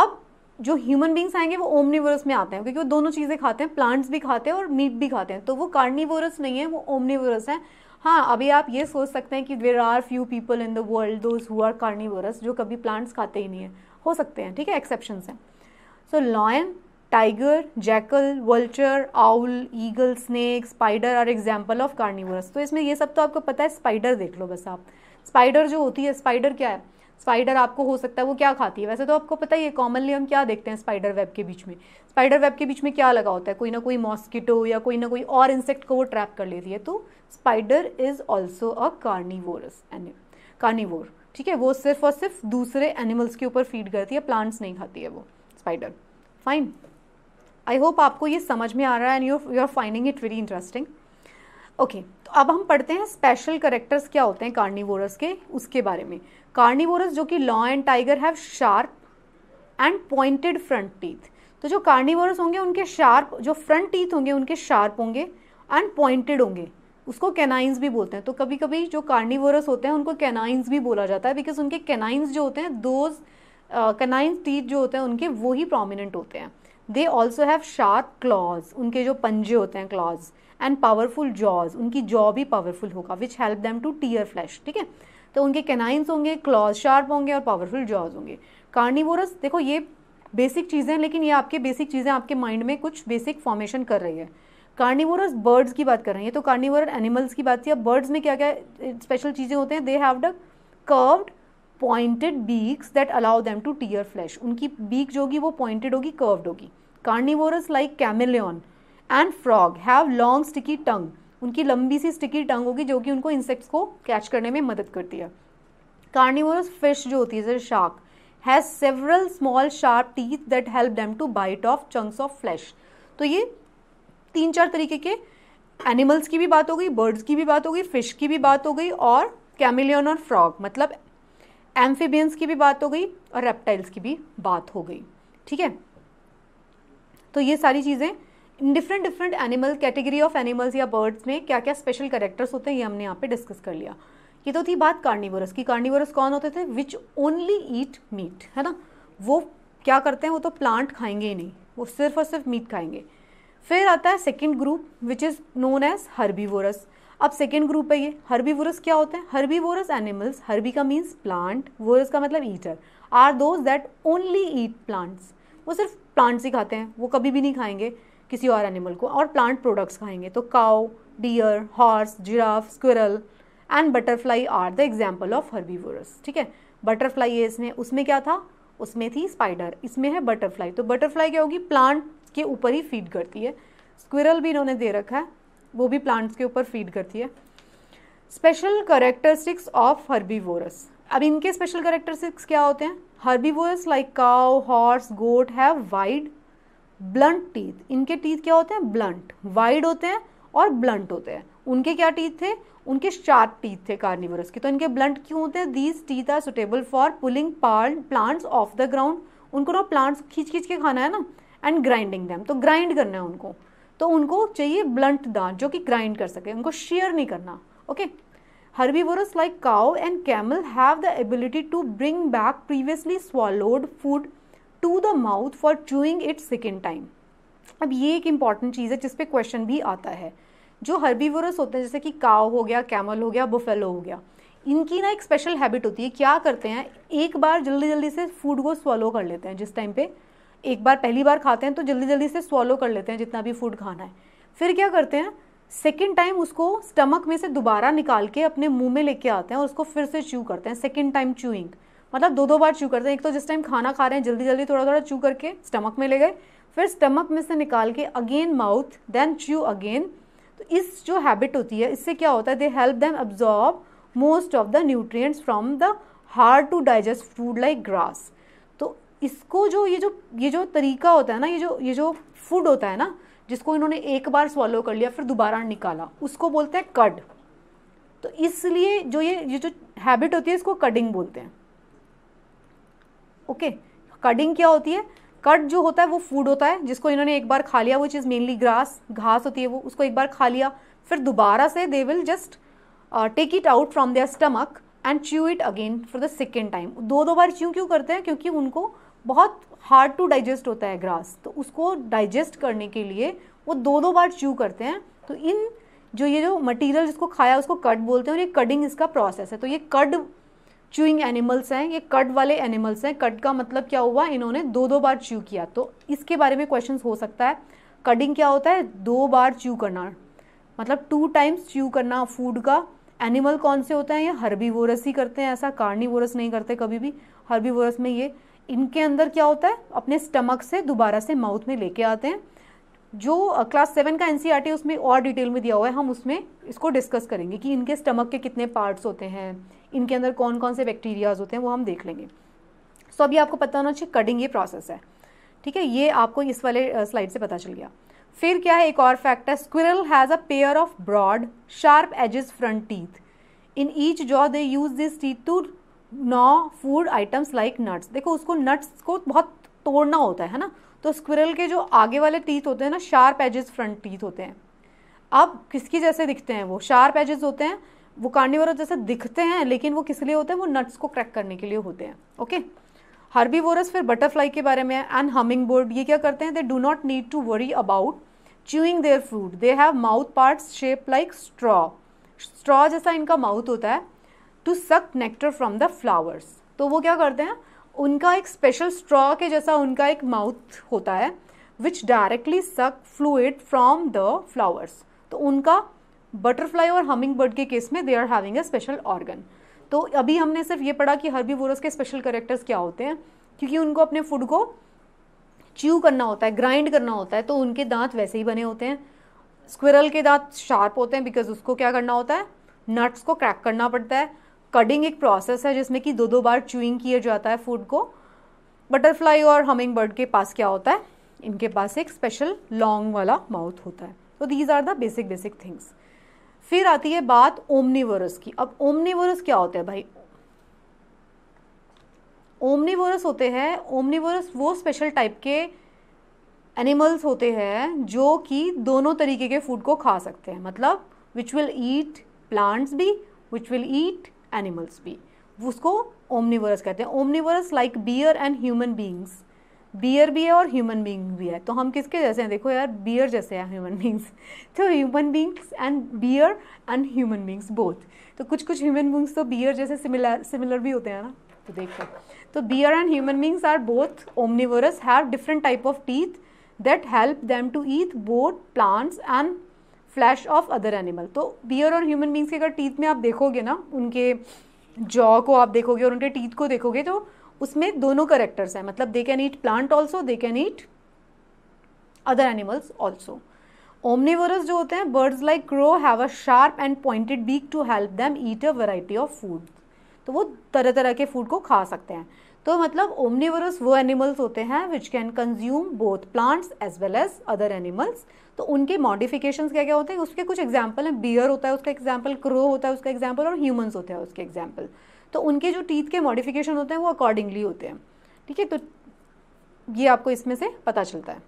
अब जो ह्यूमन बींग्स आएंगे वो ओमनीवोरस में आते हैं क्योंकि वो दोनों चीज़ें खाते हैं प्लांट्स भी खाते हैं और मीट भी खाते हैं तो वो कार्निवोरस नहीं है वो ओमनीवोरस है हाँ अभी आप ये सोच सकते हैं कि there are few people in the world those who are carnivorous जो कभी प्लांट्स खाते ही नहीं है हो सकते हैं ठीक है एक्सेप्शन हैं so lion tiger jackal vulture owl eagle snake spider are example of carnivorous तो इसमें ये सब तो आपको पता है स्पाइडर देख लो बस आप स्पाइडर जो होती है स्पाइडर क्या है स्पाइडर आपको हो सकता है वो क्या खाती है वैसे तो आपको पता ही है कॉमनली हम क्या देखते हैं स्पाइडर वेब के बीच में स्पाइडर वेब के बीच में क्या लगा होता है कोई ना कोई मॉस्किटो या कोई ना कोई और इंसेक्ट को वो ट्रैप कर लेती है तो spider is also a carnivorous carnivore ठीक है वो सिर्फ और सिर्फ दूसरे एनिमल्स के ऊपर फीड करती है प्लांट्स नहीं खाती है वो स्पाइडर फाइन आई होप आपको ये समझ में आ रहा है and you you are finding it very interesting okay तो अब हम पढ़ते हैं स्पेशल करेक्टर्स क्या होते हैं कार्निवोरस के उसके बारे में कार्निवोरस जो कि law and tiger have sharp and pointed front teeth तो जो कार्निवोरस होंगे उनके शार्प जो फ्रंट टीथ होंगे उनके शार्प होंगे एंड पॉइंटेड होंगे उसको कैनाइंस भी बोलते हैं तो कभी कभी जो कार्निवोरस होते हैं उनको कैनाइंस भी बोला जाता है बिकॉज उनके कैनाइंस जो होते हैं दोज कैनाइंस टीथ जो होते हैं उनके वो ही प्रोमिनेंट होते हैं they also have sharp claws उनके जो पंजे होते हैं क्लॉज एंड पावरफुल जॉज उनकी जॉ भी पावरफुल होगा which help them to tear flesh ठीक है तो उनके कैनाइंस होंगे क्लॉज शार्प होंगे और पावरफुल जॉज होंगे कार्निवोरस देखो ये बेसिक चीज़ें हैं लेकिन ये आपके बेसिक चीज़ें आपके माइंड में कुछ बेसिक फॉर्मेशन कर रही है कार्निवोरस बर्ड्स की बात कर रहे हैं ये तो कार्निवोर एनिमल्स की बात थी अब बर्ड्स में क्या क्या स्पेशल चीज़ें होते हैं they have the curved pointed beaks that allow them to tear flesh उनकी बीक जो होगी वो पॉइंटेड होगी कर्व्ड होगी carnivorous like chameleon and frog have long sticky tongue उनकी लंबी सी स्टिकी टंग होगी जो कि उनको इंसेक्ट्स को कैच करने में मदद करती है कार्निवोरस फिश जो होती है जैसे shark has several small sharp teeth that help them to bite off chunks of flesh तो ये तीन चार तरीके के एनिमल्स की भी बात हो गई बर्ड्स की भी बात हो गई फिश की भी बात हो गई और कैमिलियन और फ्रॉग मतलब एम्फीबियंस की भी बात हो गई और रेप्टाइल्स की भी बात हो गई ठीक है तो ये सारी चीज़ें in different different animal category of animals या बर्ड्स में क्या क्या स्पेशल करेक्टर्स होते हैं ये हमने यहाँ पे डिस्कस कर लिया ये तो थी बात कार्निवोरस की कार्निवोरस कौन होते थे विच ओनली ईट मीट है ना वो क्या करते हैं वो तो प्लांट खाएंगे ही नहीं वो सिर्फ और सिर्फ मीट खाएंगे फिर आता है second group which is known as herbivorous अब सेकेंड ग्रुप है ये वोरस क्या होते हैं वोरस एनिमल्स हर्बी का मीन्स प्लांट वोरस का मतलब eater are those that only eat plants वो सिर्फ प्लांट्स ही खाते हैं वो कभी भी नहीं खाएंगे किसी और एनिमल को और प्लांट प्रोडक्ट्स खाएंगे तो cow deer horse giraffe squirrel and butterfly are the example of वोरस ठीक है बटरफ्लाई है इसमें उसमें क्या था उसमें थी स्पाइडर इसमें है बटरफ्लाई तो बटरफ्लाई क्या होगी प्लांट के ऊपर ही फीड करती है स्क्विरल भी इन्होंने दे रखा है वो भी प्लांट्स के ऊपर फीड करती है स्पेशल करेक्टरिस्टिक्स ऑफ हर्बीवोरस अब इनके स्पेशल करेक्टरिस्टिक्स क्या होते हैं herbivorous like cow horse goat have wide blunt teeth इनके टीथ क्या होते हैं ब्लंट वाइड होते हैं और ब्लंट होते हैं उनके क्या टीथ थे उनके शार्प टीथ थे कार्निवरस के तो इनके ब्लंट क्यों होते हैं these teeth are suitable for pulling plants off the ground उनको ना प्लांट्स खींच खींच के खाना है ना एंड ग्राइंडिंग दैम तो ग्राइंड करना है उनको तो उनको चाहिए ब्लंट दांत जो कि ग्राइंड कर सके उनको शेयर नहीं करना okay herbivorous like cow and camel have the ability to bring back previously swallowed food to the mouth for chewing it second time अब ये एक इंपॉर्टेंट चीज़ है जिसपे क्वेश्चन भी आता है जो हर्बीवोरस होते हैं जैसे कि काव हो गया कैमल हो गया बुफेलो हो गया इनकी ना एक स्पेशल हैबिट होती है क्या करते हैं एक बार जल्दी जल्दी से फूड को स्वॉलो कर लेते हैं जिस टाइम पे एक बार पहली बार खाते हैं तो जल्दी जल्दी से स्वॉलो कर लेते हैं जितना भी फूड खाना है फिर क्या करते हैं सेकेंड टाइम उसको स्टमक में से दोबारा निकाल के अपने मुंह में लेके आते हैं और उसको फिर से च्यू करते हैं सेकेंड टाइम च्यूइंग मतलब दो दो बार च्यू करते हैं एक तो जिस टाइम खाना खा रहे हैं जल्दी जल्दी थोड़ा थोड़ा च्यू करके स्टमक में ले गए फिर स्टमक में से निकाल के again mouth then chew again तो इस जो हैबिट होती है इससे क्या होता है they help them absorb most of the nutrients from the hard to digest food like grass इसको जो ये जो ये जो तरीका होता है ना ये जो ये जो फूड होता है ना जिसको इन्होंने एक बार स्वॉलो कर लिया फिर दोबारा निकाला उसको बोलते हैं कड तो इसलिए जो ये ये जो हैबिट होती है इसको कडिंग बोलते हैं ओके कडिंग क्या होती है कट जो होता है वो फूड होता है जिसको इन्होंने एक बार खा लिया वो चीज़ मेनली ग्रास घास होती है वो उसको एक बार खा लिया फिर दोबारा से they will just take it out from their stomach and chew it again for the second time दो दो बार च्यू क्यों करते हैं क्योंकि उनको बहुत हार्ड टू डाइजेस्ट होता है ग्रास तो उसको डाइजेस्ट करने के लिए वो दो दो बार च्यू करते हैं तो इन जो ये जो मटेरियल जिसको खाया उसको कट बोलते हैं और ये कटिंग इसका प्रोसेस है तो ये कट च्यूइंग एनिमल्स हैं ये कट वाले एनिमल्स हैं कट का मतलब क्या हुआ इन्होंने दो दो बार च्यू किया तो इसके बारे में क्वेश्चन हो सकता है कटिंग क्या होता है दो बार च्यू करना मतलब टू टाइम्स च्यू करना फूड का एनिमल कौन से होते हैं ये वोरस ही करते हैं ऐसा वोरस नहीं करते कभी भी हर्बीवोरस में ये इनके अंदर क्या होता है अपने स्टमक से दोबारा से माउथ में लेके आते हैं जो क्लास सेवन का एनसीईआरटी e उसमें और डिटेल में दिया हुआ है हम उसमें इसको डिस्कस करेंगे कि इनके स्टमक के कितने पार्ट्स होते हैं इनके अंदर कौन कौन से बैक्टीरियाज होते हैं वो हम देख लेंगे सो so, अभी आपको पता होना चाहिए कटिंग ये प्रोसेस है ठीक है ये आपको इस वाले स्लाइड से पता चल गया फिर क्या है एक और फैक्ट है squirrel has a pair of broad sharp edges front teeth in each jaw they use this teeth to gnaw food items like nuts देखो उसको नट्स को बहुत तोड़ना होता है ना तो स्क्विरल के जो आगे वाले टीथ होते हैं ना शार्प एजेस फ्रंट टीथ होते हैं अब किसकी जैसे दिखते हैं वो शार्प एजेस होते हैं वो कार्निवोर जैसे दिखते हैं लेकिन वो किस लिए होते हैं वो नट्स को क्रैक करने के लिए होते हैं ओके हर्बीवोरस फिर बटरफ्लाई के बारे में एंड हमिंग बोर्ड ये क्या करते हैं they do not need to worry about chewing their fruit they have mouth parts shape like straw straw जैसा इनका माउथ होता है टू सक नेक्टर फ्रॉम द फ्लावर्स तो वो क्या करते हैं उनका एक स्पेशल स्ट्रॉ के जैसा उनका एक माउथ होता है which directly suck fluid from the flowers तो उनका बटरफ्लाई और हमिंग बर्ड के केस में they are having a special organ तो अभी हमने सिर्फ ये पढ़ा कि हर्बीवोरस के स्पेशल करेक्टर्स क्या होते हैं क्योंकि उनको अपने फूड को च्यू करना होता है ग्राइंड करना होता है तो उनके दांत वैसे ही बने होते हैं स्क्विरल के दांत शार्प होते हैं बिकॉज उसको क्या करना होता है नट्स को क्रैक करना पड़ता है कडिंग एक प्रोसेस है जिसमें कि दो दो बार चूइंग किया जाता है फूड को बटरफ्लाई और हमिंग बर्ड के पास क्या होता है इनके पास एक स्पेशल लॉन्ग वाला माउथ होता है तो these are the basic basic things फिर आती है बात ओमनीवरस की अब ओमनीवरस क्या होता है भाई ओमनीवरस होते हैं ओमनीवरस वो स्पेशल टाइप के एनिमल्स होते हैं जो कि दोनों तरीके के फूड को खा सकते हैं मतलब विच विल ईट प्लांट्स भी विच विल ईट एनिमल्स भी उसको ओमनीवर्स कहते हैं omnivores like bear and human beings bear भी है और ह्यूमन बींग भी है तो हम किसके जैसे हैं देखो यार बियर जैसे हैं ह्यूमन बींग्स तो human beings and bear and human beings both तो कुछ कुछ ह्यूमन बींग्स तो बियर जैसे सिमिलर सिमिलर भी होते हैं ना तो देखो तो bear and human beings are both omnivores have different type of teeth that help them to eat both plants and flesh of other animal तो बियर और ह्यूमन बींग्स के अगर टीथ में आप देखोगे ना उनके जॉ को आप देखोगे और उनके टीथ को देखोगे तो उसमें दोनों करेक्टर्स हैं मतलब they can eat plant also they can eat other animals also omnivorous जो होते हैं birds like crow have a sharp and pointed beak to help them eat a variety of food तो वो तरह तरह के फूड को खा सकते हैं तो मतलब ओमनीवरस वो एनिमल्स होते हैं which can consume both plants as well as other animals तो उनके मॉडिफिकेशन क्या क्या होते हैं उसके कुछ एग्जाम्पल हैं बियर होता है उसका एग्जाम्पल क्रो होता है उसका एग्जाम्पल और ह्यूमन्स होते हैं उसके एग्जाम्पल तो उनके जो टीथ के मॉडिफिकेशन होते हैं वो अकॉर्डिंगली होते हैं ठीक है तो ये आपको इसमें से पता चलता है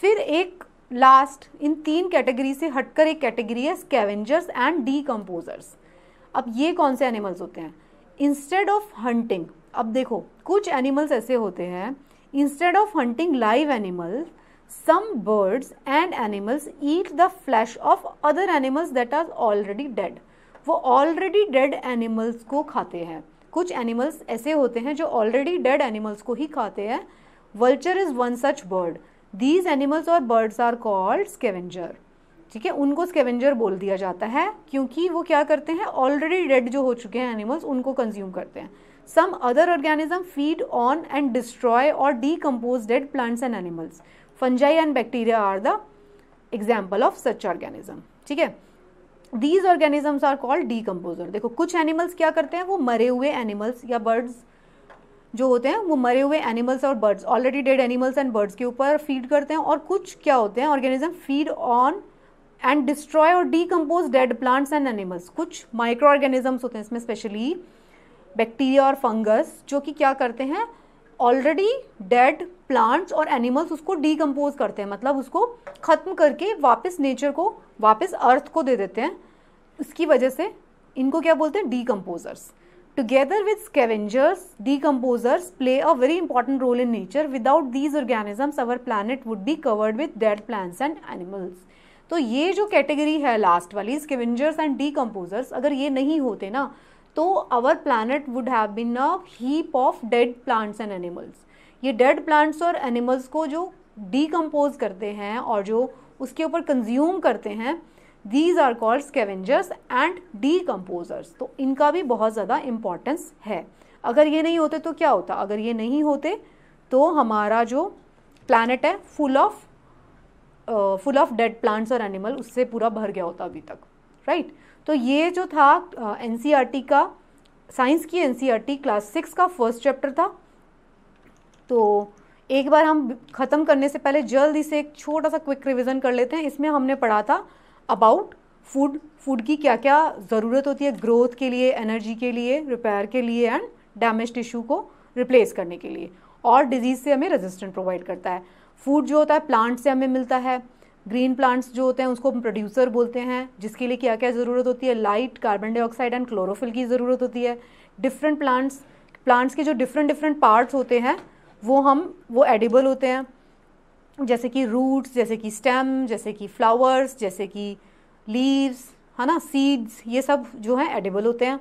फिर एक लास्ट इन तीन कैटेगरी से हटकर एक कैटेगरी है स्कैवेंजर्स एंड डी अब ये कौन से एनिमल्स होते हैं इंस्टेड ऑफ हंटिंग अब देखो कुछ एनिमल्स ऐसे होते हैं instead of hunting live animal some birds and animals eat the flesh of other animals that are already dead वो ऑलरेडी डेड एनिमल्स को खाते हैं कुछ एनिमल्स ऐसे होते हैं जो ऑलरेडी डेड एनिमल्स को ही खाते हैं vulture is one such bird these animals और बर्ड्स आर कॉल्ड स्केवेंजर ठीक है उनको स्केवेंजर बोल दिया जाता है क्योंकि वो क्या करते हैं ऑलरेडी डेड जो हो चुके हैं एनिमल्स उनको कंज्यूम करते हैं some other organism feed on and destroy और decompose dead plants and animals fungi and bacteria are the example of such organism ठीक है these organisms are called decomposer देखो कुछ एनिमल्स क्या करते हैं वो मरे हुए एनिमल्स या बर्ड्स जो होते हैं वो मरे हुए एनिमल्स और birds already dead animals and birds के ऊपर फीड करते हैं और कुछ क्या होते हैं organism feed on and destroy और decompose dead plants and animals कुछ माइक्रो ऑर्गेनिजम्स होते हैं इसमें स्पेशली बैक्टीरिया और फंगस जो कि क्या करते हैं ऑलरेडी डेड प्लांट्स और एनिमल्स उसको डीकम्पोज करते हैं मतलब उसको ख़त्म करके वापस नेचर को वापस अर्थ को दे देते हैं उसकी वजह से इनको क्या बोलते हैं decomposers together with scavengers decomposers play a very important role in nature without these organisms our planet would be covered with dead plants and animals तो ये जो कैटेगरी है लास्ट वाली स्केवेंजर्स एंड डीकम्पोजर्स अगर ये नहीं होते ना तो our planet would have been a heap of dead plants and animals ये डेड प्लांट्स और एनिमल्स को जो डीकम्पोज करते हैं और जो उसके ऊपर कंज्यूम करते हैं these are called scavengers and decomposers तो इनका भी बहुत ज़्यादा इम्पोर्टेंस है अगर ये नहीं होते तो क्या होता अगर ये नहीं होते तो हमारा जो प्लानट है full of full of dead plants और एनिमल उससे पूरा भर गया होता अभी तक राइट right? तो ये जो था एन e का साइंस की एन e क्लास सिक्स का फर्स्ट चैप्टर था तो एक बार हम ख़त्म करने से पहले जल्दी से एक छोटा सा क्विक रिवीजन कर लेते हैं इसमें हमने पढ़ा था अबाउट फूड फूड की क्या क्या ज़रूरत होती है ग्रोथ के लिए एनर्जी के लिए रिपेयर के लिए एंड डैमेज टिश्यू को रिप्लेस करने के लिए और डिजीज़ से हमें रेजिस्टेंट प्रोवाइड करता है फूड जो होता है प्लांट से हमें मिलता है ग्रीन प्लांट्स जो होते हैं उसको हम प्रोड्यूसर बोलते हैं जिसके लिए क्या क्या ज़रूरत होती है light carbon dioxide and chlorophyll की ज़रूरत होती है डिफरेंट प्लांट्स प्लांट्स के जो डिफरेंट डिफरेंट पार्ट्स होते हैं वो हम वो एडिबल होते हैं जैसे कि रूट्स जैसे कि स्टेम जैसे कि फ्लावर्स जैसे कि लीव्स है ना सीड्स ये सब जो हैं एडिबल होते हैं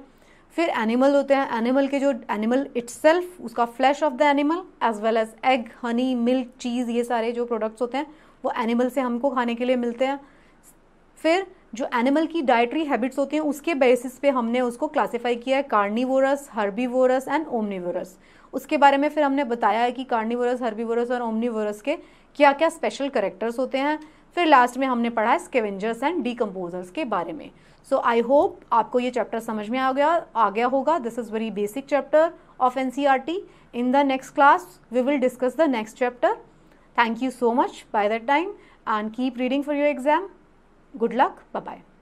फिर एनिमल होते हैं एनिमल के जो एनिमल इट्स उसका flesh of the animal as well as egg honey milk cheese ये सारे जो प्रोडक्ट्स होते हैं वो एनिमल से हमको खाने के लिए मिलते हैं फिर जो एनिमल की डाइटरी हैबिट्स होती हैं उसके बेसिस पे हमने उसको क्लासिफाई किया है कार्निवोरस हर्बीवोरस एंड ओमनीवोरस उसके बारे में फिर हमने बताया है कि कार्निवोरस हर्बीवोरस और ओमनीवोरस के क्या क्या स्पेशल करेक्टर्स होते हैं फिर लास्ट में हमने पढ़ा है स्केवेंजर्स एंड डीकम्पोजर्स के बारे में सो आई होप आपको ये चैप्टर समझ में आ गया आ गया होगा this is very basic chapter of N in the next class we will discuss the next chapter Thank you so much by that time and keep reading for your exam. Good luck. Bye bye.